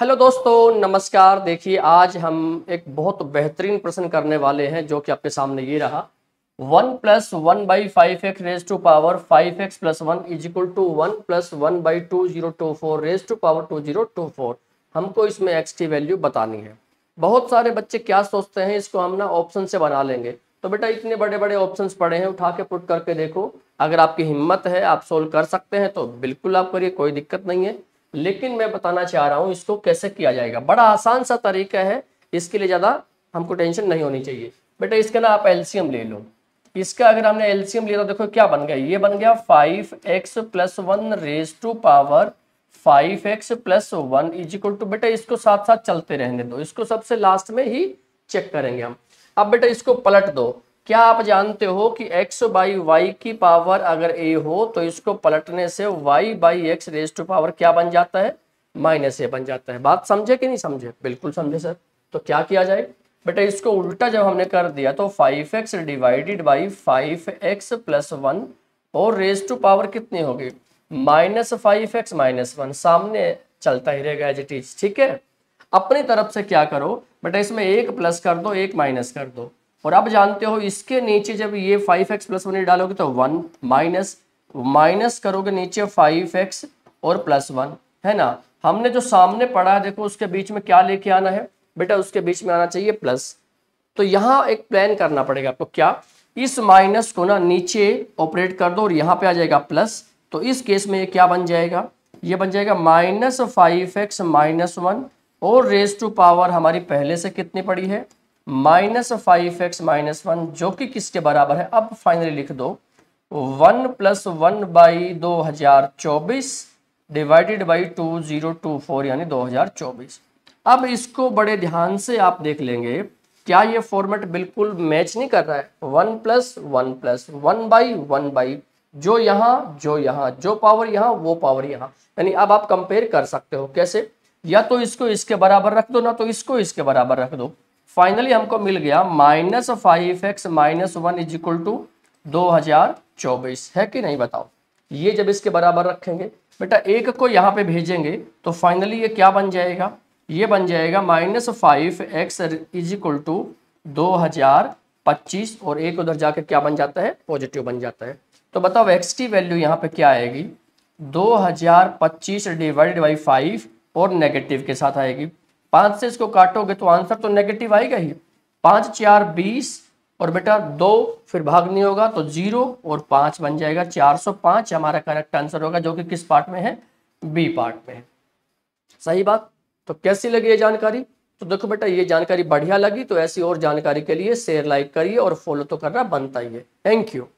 hello दोस्तों नमस्कार देखिए आज हम एक बहुत बेहतरीन प्रश्न करने वाले हैं जो कि आपके सामने ये रहा one plus one by five x raise to power five x plus one is equal to one plus one by two zero two four raise to power two zero two four हमको इसमें x की value बतानी है बहुत सारे बच्चे क्या सोचते हैं इसको हम ना ऑप्शन से बना लेंगे तो बेटा इतने बड़े बड़े ऑप्शन पड़े हैं उठा के पुट करके देखो अगर आपकी हिम्मत है आप सोल्व कर सकते हैं तो बिल्कुल आप करिए कोई दिक्कत नहीं है लेकिन मैं बताना चाह रहा हूँ इसको कैसे किया जाएगा बड़ा आसान सा तरीका है इसके लिए ज़्यादा हमको टेंशन नहीं होनी चाहिए बेटा इसका ना आप एल्सियम ले लो इसका अगर हमने एल्सियम लिया तो देखो क्या बन गया ये बन गया five x plus one raise to power five x plus one is equal to बेटा इसको साथ साथ चलते रहने दो इसको सबसे लास्ट में ही चेक करेंगे हम अब बेटा इसको पलट दो क्या आप जानते हो कि x बाई वाई की पावर अगर a हो तो इसको पलटने से y by x raise to power क्या बन जाता है माइनस ए बन जाता है बात समझे कि नहीं समझे बिल्कुल समझे सर तो क्या किया जाए बेटा इसको उल्टा जब हमने कर दिया तो 5x x divided by five x plus one और रेस टू पावर कितनी होगी minus five x minus one सामने चलता ही रहेगा एज इट इज ठीक है अपनी तरफ से क्या करो बेटा इसमें एक प्लस कर दो एक माइनस कर दो और आप जानते हो इसके नीचे जब ये फाइव एक्स प्लस वन डालोगे तो वन माइनस माइनस करोगे नीचे फाइव एक्स और प्लस वन है ना हमने जो सामने पढ़ा है देखो उसके बीच में क्या लेके आना है बेटा उसके बीच में आना चाहिए प्लस तो यहाँ एक प्लान करना पड़ेगा तो क्या इस माइनस को ना नीचे ऑपरेट कर दो और यहाँ पे आ जाएगा प्लस तो इस केस में ये क्या बन जाएगा ये बन जाएगा minus five x minus one और रेस टू पावर हमारी पहले से कितनी पड़ी है minus five x minus one जो कि किसके बराबर है अब फाइनली लिख दो वन प्लस वन बाई दो हजार चौबीस divided by two zero two four यानी दो हजार चौबीस अब इसको बड़े ध्यान से आप देख लेंगे क्या ये फॉर्मेट बिल्कुल मैच नहीं कर रहा है one plus one plus one by one by जो यहाँ जो यहाँ जो पावर यहाँ वो पावर यहाँ यानी अब आप कंपेयर कर सकते हो कैसे या तो इसको इसके बराबर रख दो ना तो इसको इसके बराबर रख दो फाइनली हमको मिल गया minus five x minus one is equal to दो हजार चौबीस है कि नहीं बताओ ये जब इसके बराबर रखेंगे बेटा एक को यहाँ पे भेजेंगे तो फाइनली ये क्या बन जाएगा ये बन जाएगा minus five x is equal to दो हजार पच्चीस और एक उधर जाके क्या बन जाता है पॉजिटिव बन जाता है तो बताओ एक्स की वैल्यू यहाँ पे क्या आएगी दो हजार पच्चीस डिवाइडेड बाई फाइव और नेगेटिव के साथ आएगी पांच से इसको काटोगे तो आंसर तो नेगेटिव आएगा ही पांच चार बीस और बेटा दो फिर भाग नहीं होगा तो जीरो और पांच बन जाएगा चार सौ पांच हमारा करेक्ट आंसर होगा जो कि किस पार्ट में है बी पार्ट में है सही बात तो कैसी लगी ये जानकारी तो देखो बेटा ये जानकारी बढ़िया लगी तो ऐसी और जानकारी के लिए शेयर लाइक करिए और फॉलो तो करना बनता ही है थैंक यू